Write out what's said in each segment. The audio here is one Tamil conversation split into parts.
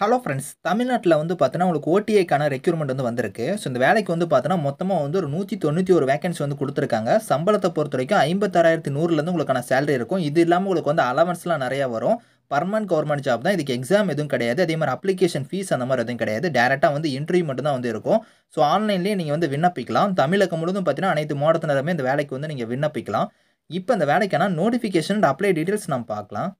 ஹலோ ஃப்ரெண்ட்ஸ் தமிழ்நாட்டில் வந்து பார்த்தோன்னா உங்களுக்கு ஓடிஐக்கான ரெக்யூர்மெண்ட் வந்து வந்திருக்கு ஸோ இந்த வேலைக்கு வந்து பார்த்தோன்னா மொத்தமாக வந்து ஒரு நூற்றி தொண்ணூற்றி ஒரு வேகன்சி வந்து கொடுத்துருக்காங்க சம்பளத்தை பொறுத்த வரைக்கும் ஐம்பத்தாறாயிரத்தி நூறுலேருந்து உங்களுக்கான சேலரி இருக்கும் இது இல்லாமல் உங்களுக்கு வந்து அலவன்ஸ்லாம் நிறையா வரும் பர்மனன்ட் கவர்மெண்ட் ஜாப் தான் இதுக்கு எக்ஸாம் எதுவும் கிடையாது அதே மாதிரி அப்ளிகேஷன் ஃபீஸ் அந்த மாதிரி எதுவும் கிடையாது டேரெக்டாக வந்து இன்டர்வியூ மட்டும் தான் வந்து இருக்கும் ஸோ ஆன்லைன்லேயே நீங்கள் வந்து விண்ணப்பிக்கலாம் தமிழகம் முழுவதும் பார்த்தீங்கன்னா அனைத்து மாவட்டத்தினருமே இந்த வேலைக்கு வந்து நீங்கள் விண்ணப்பிக்கலாம் இப்போ இந்த வேலைக்கான நோட்டிஃபிகேஷன் அப்ளை டீட்டெயில்ஸ் நம்ம பார்க்கலாம்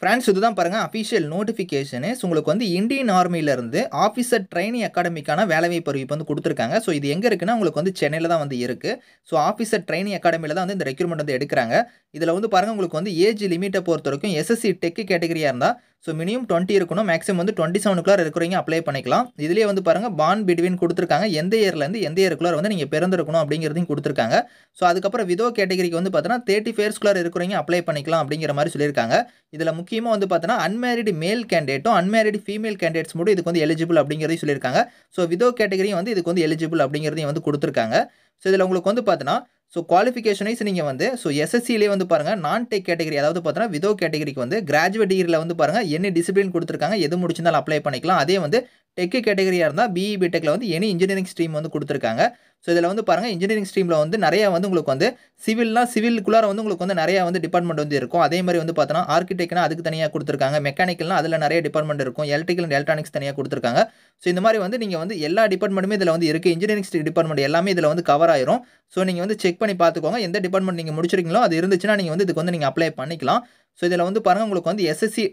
ஃப்ரெண்ட்ஸ் இதுதான் பாருங்கள் அஃபிஷியல் நோட்டிஃபிகேஷனு உங்களுக்கு வந்து இந்தியன் ஆர்மியிலேருந்து ஆஃபீஸர் ட்ரைனிங் அகாடமிக்கான வேலைவாய்ப்பு அறிவிப்பு வந்து கொடுத்துருக்காங்க ஸோ இது எங்கே இருக்குன்னா உங்களுக்கு வந்து சென்னையில் தான் வந்து இருக்குது ஸோ ஆஃபீஸர் ட்ரைனிங் அகாடமியில் தான் வந்து இந்த ரெக்யூர்மெண்ட் வந்து எடுக்கிறாங்க இதில் வந்து பாருங்கள் உங்களுக்கு வந்து ஏஜ் லிமிட்டை பொறுத்த வரைக்கும் எஸ்எஸ்சி டெக்கு கேட்டகரியாக இருந்தால் ஸோ மினிமம் டுவெண்ட்டி இருக்கணும் மேக்ஸிமம் வந்து டுவெண்ட்டி செவனுக்குள்ளார் இருக்கிறவங்க அப்ளை பண்ணிக்கலாம் இதுலேயே வந்து பாருங்கள் பான் பிட்வீன் கொடுத்துருக்காங்க எந்த இயர்லேருந்து எந்த இயருக்குள்ளார் வந்து நீங்கள் பிறந்திருக்கணும் அப்படிங்கிறதையும் கொடுத்துருக்காங்க ஸோ அதுக்கப்புறம் விதோ கேட்டகரிக்கு வந்து பார்த்தீங்கன்னா தேர்ட்டி ஃபேர்ஸ்குள்ளார் இருக்கிறவங்க அப்ளை பண்ணிக்கலாம் அப்படிங்கிற மாதிரி சொல்லியிருக்காங்க இதில் முக்கியமாக வந்து பார்த்தீங்கன்னா அன்மேரிடு மேல் கேண்டிடேட்டும் அன்மேரிடு ஃபீமேல் கேண்டிடேட்ஸ் மட்டும் இதுக்கு வந்து எலிஜிபிள் அப்படிங்கிறதையும் சொல்லியிருக்காங்க ஸோ விதோ கேட்டகரியும் வந்து இதுக்கு வந்து எலிஜிபிள் அப்படிங்கிறதையும் வந்து கொடுத்துருக்காங்க ஸோ இதில் உங்களுக்கு வந்து பார்த்தீங்கன்னா ஸோ குவாலிஃபிகேஷன் வைஸ் நீங்கள் வந்து ஸோ எஸ்எஸ்சிலே வந்து பாருங்கள் நான் டெக் கேட்டகரி அதாவது பார்த்தீங்கன்னா விதோ கேட்டகரிக்கு வந்து கிராஜுவேட் டிகிரியில் வந்து பாருங்கள் என்ன டிசிப்ளின் கொடுத்துருக்காங்க எது முடிச்சிருந்தாலும் அப்ளை பண்ணிக்கலாம் அதே வந்து டெக்கு கேட்டகரியாக இருந்தால் பிஇ பிடெக்கில் வந்து எனி இன்ஜினியரிங் ஸ்ட்ரீம் வந்து கொடுத்துருக்காங்க ஸோ இதில் வந்து பாருங்கள் இன்ஜினியரிங் ஸ்ட்ரீமில் வந்து நிறையா வந்து உங்களுக்கு வந்து சிவில்னால் சிவிலுக்குள்ளார வந்து உங்களுக்கு வந்து நிறையா வந்து டிபார்ட்மெண்ட் வந்து இருக்கும் அதே மாதிரி வந்து பார்த்தோன்னா ஆர்கிடெக்ட்னா அதுக்கு தனியாக கொடுத்துருக்காங்க மெக்கானிக்கல்னால் அதில் நிறைய டிபார்ட்மெண்ட் இருக்கும் எலக்ட்ரிக்கல் அண்ட் எலக்ட்ரானிக்ஸ் தனியாக கொடுத்துருக்காங்க ஸோ இந்த மாதிரி வந்து நீங்கள் வந்து எல்லா டிபார்ட்மெண்ட்டுமே இதில் வந்து இருக்குது இன்ஜினியரிங் டிபார்ட்மெண்ட் எல்லாமே இதில் வந்து கவர் ஆயிரும் ஸோ நீங்கள் வந்து செக் பண்ணி பார்த்துக்கோங்க எந்த டிபார்ட்மெண்ட் நீங்கள் முடிச்சிருக்கீங்களோ அது இருந்துச்சுன்னா நீங்கள் வந்து இதுக்கு வந்து நீங்கள் அப்ளை பண்ணிக்கலாம் ஸோ இதில் வந்து பாருங்கள் உங்களுக்கு வந்து எஸ்எஸ்சி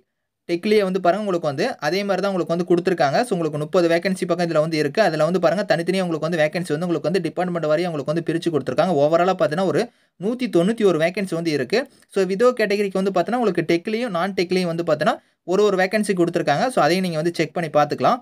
டெக்லியே வந்து பாருங்கள் உங்களுக்கு வந்து அதே மாதிரி தான் உங்களுக்கு வந்து கொடுத்துருக்காங்க ஸோ உங்களுக்கு முப்பது வேகன்சி பக்கம் இதில் வந்து இருக்குது அதில் வந்து பாருங்கள் தனித்தனியாக உங்களுக்கு வந்து வேகன்சி வந்து உங்களுக்கு வந்து டிபார்ட்மெண்ட் வரையும் உங்களுக்கு வந்து பிரித்து கொடுத்துருக்காங்க ஓவராலாக பார்த்தீங்கன்னா ஒரு நூற்றி தொண்ணூற்றி ஒரு வேகன்சி வந்து இருக்குது ஸோ விதோ கேட்டகரிக்கு வந்து பார்த்தீங்கன்னா உங்களுக்கு டெக்லேயும் நான் டெக்லேயும் வந்து பார்த்தீங்கன்னா ஒரு ஒரு வேகன்சி கொடுத்துருக்காங்க ஸோ அதையும் நீங்கள் வந்து செக் பண்ணி பார்த்துக்கலாம்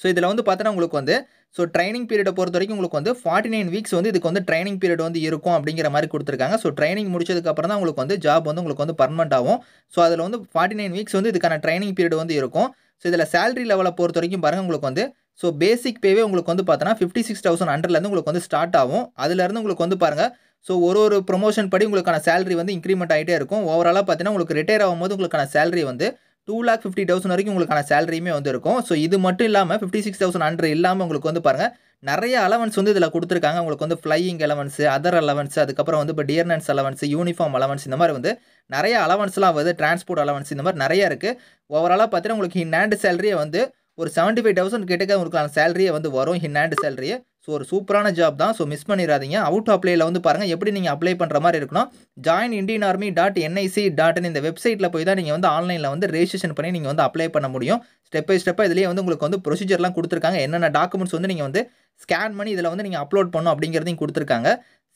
ஸோ இதில் வந்து பார்த்தீங்கன்னா உங்களுக்கு வந்து ஸோ ட்ரைனிங் பீரியடை பொறுத்த வரைக்கும் உங்களுக்கு வந்து ஃபார்ட்டி நைன் வீக்ஸ் வந்து இதுக்கு வந்து ட்ரைனிங் பீரியட் வந்து இருக்கும் அப்படிங்கிற மாதிரி கொடுத்துருக்காங்க ஸோ ட்ரைனிங் முடிச்சதுக்கப்புறம் தான் உங்களுக்கு வந்து ஜாப் வந்து உங்களுக்கு வந்து பர்மனெண்ட் ஆகும் ஸோ அதில் வந்து ஃபார்ட்டி நைன் வீக்ஸ் வந்து இதுக்கான ட்ரைனிங் பீரியட் வந்து இருக்கும் ஸோ இதில் சேலரி லெவலை பொறுத்த வரைக்கும் பாருங்கள் உங்களுக்கு வந்து ஸோ பேசிக் பேவே உங்களுக்கு வந்து பார்த்தோன்னா ஃபிஃப்டி சிக்ஸ் தௌசண்ட் ஹண்ட்ரட்லேருந்து உங்களுக்கு வந்து ஸ்டார்ட் ஆகும் அதுலேருந்து உங்களுக்கு வந்து பாருங்கள் ஸோ ஒரு ஒரு ப்ரொமோஷன் படி உங்களுக்கான சேலரி வந்து இன்க்ரிமெண்ட் ஆகிட்டே இருக்கும் ஓவராலாக பார்த்தீங்கன்னா உங்களுக்கு ரிட்டையர் ஆகும்போது உங்களுக்கான சேலரி வந்து டூ லேக் ஃபிஃப்டி தௌசண்ட் வரைக்கும் உங்களுக்கான சேலரியுமே வந்து இருக்கும் ஸோ இது மட்டும் இல்லாமல் ஃபிஃப்டி சிக்ஸ் தௌசண்ட் ஹண்ட்ரட் இல்லாமல் உங்களுக்கு வந்து பாருங்கள் நிறைய அலவன்ஸ் வந்து இதில் கொடுத்துருக்காங்க உங்களுக்கு வந்து ஃப்ளையிங் அலவன்ஸ் அதர் அலவன்ஸ் அதுக்கப்புறம் வந்து இப்போ டியர்னன்ஸ் அலவன்ஸ் யூனிஃபார்ம் அலவன்ஸ் இந்த மாதிரி வந்து நிறைய அலவன்ஸ்லாம் வருது டிரான்ஸ்போர்ட் அலவன்ஸ் இந்த மாதிரி நிறைய இருக்குது ஓவராலாக பார்த்தீங்கன்னா உங்களுக்கு ஹின் ஹேண்டு சேலரியை வந்து ஒரு செவன்ட்டி ஃபைவ் தௌசண்ட் கிட்டக்க உங்களுக்கான சேலரியை வந்து வரும் ஹின் ஹேண்டு சேலரியை ஸோ ஒரு சூப்பரான ஜாப் தான் ஸோ மிஸ் பண்ணிடாதீங்க அவுட் அப்ளையில் வந்து பாருங்கள் எப்படி நீங்கள் அப்ளை பண்ணுற மாதிரி இருக்கணும் join Indian army dot NIC டாட்னு இந்த வெப்சைட்டில் போய் தான் நீங்கள் வந்து ஆன்லைனில் வந்து ரெஜிஸ்ட்ரேஷன் பண்ணி நீங்கள் வந்து அப்ளை பண்ண முடியும் ஸ்டெப் பை ஸ்டெப்பாக இதிலேயே வந்து உங்களுக்கு வந்து ப்ரொசீஜர்லாம் கொடுத்துருக்காங்க என்னென்ன டாக்குமெண்ட்ஸ் வந்து நீங்கள் வந்து ஸ்கேன் பண்ணி இதில் வந்து நீங்கள் அப்லோட் பண்ணும் அப்படிங்கிறதையும் கொடுத்துருக்காங்க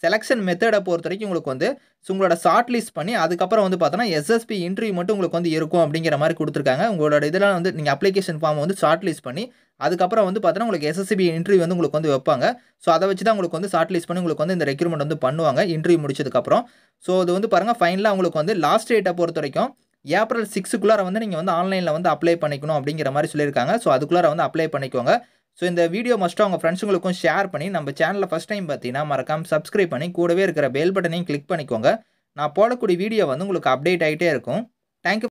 செலெக்ஷன் மெத்தடை பொறுத்த வரைக்கும் உங்களுக்கு வந்து உங்களோட ஷார்ட் லிஸ்ட் பண்ணி அதுக்கப்புறம் வந்து பார்த்தோன்னா எஸ்எஸ்பி இன்டர்வியூ மட்டும் உங்களுக்கு வந்து இருக்கும் அப்படிங்கிற மாதிரி கொடுத்துருக்காங்க உங்களோட இதெல்லாம் வந்து நீங்கள் அப்ளிகேஷன் ஃபார்ம் வந்து ஷார்ட் லிஸ்ட் பண்ணி அதுக்கப்புறம் வந்து பார்த்தீங்கன்னா உங்களுக்கு எஸ்எஸ்சிபி இன்டர்வியூ வந்து உங்களுக்கு வந்து வைப்பாங்க ஸோ அதை வச்சு தான் உங்களுக்கு வந்து ஷார்ட் லிஸ்ட் பண்ணி உங்களுக்கு வந்து இந்த ரெக்யூர்மெண்ட் வந்து பண்ணுவாங்க இன்டர்வியூ முடிச்சதுக்கப்புறம் ஸோ அது வந்து பாருங்கள் ஃபைனலாக உங்களுக்கு வந்து லாஸ்ட் டேட்டை பொறுத்த வரைக்கும் ஏப்ரல் சிக்ஸுக்குள்ளார வந்து நீங்கள் வந்து ஆன்லைனில் வந்து அப்ளை பண்ணிக்கணும் அப்படிங்கிற மாதிரி சொல்லியிருக்காங்க ஸோ அதுக்குள்ளார வந்து அப்ளை பண்ணிக்கோங்க ஸோ இந்த வீடியோ மஸ்ட்டும் அவங்க ஃப்ரெண்ட்ஸுங்களுக்கும் ஷேர் பண்ணி நம்ம சேனலில் ஃபஸ்ட் டைம் பார்த்தீங்கன்னா மறக்காமல் சப்ஸ்கிரைப் பண்ணி கூடவே இருக்கிற பெல் பட்டனையும் கிளிக் பண்ணிக்கோங்க நான் போடக்கூடிய வீடியோ வந்து உங்களுக்கு அப்டேட் ஆகிட்டே இருக்கும் தேங்க்யூ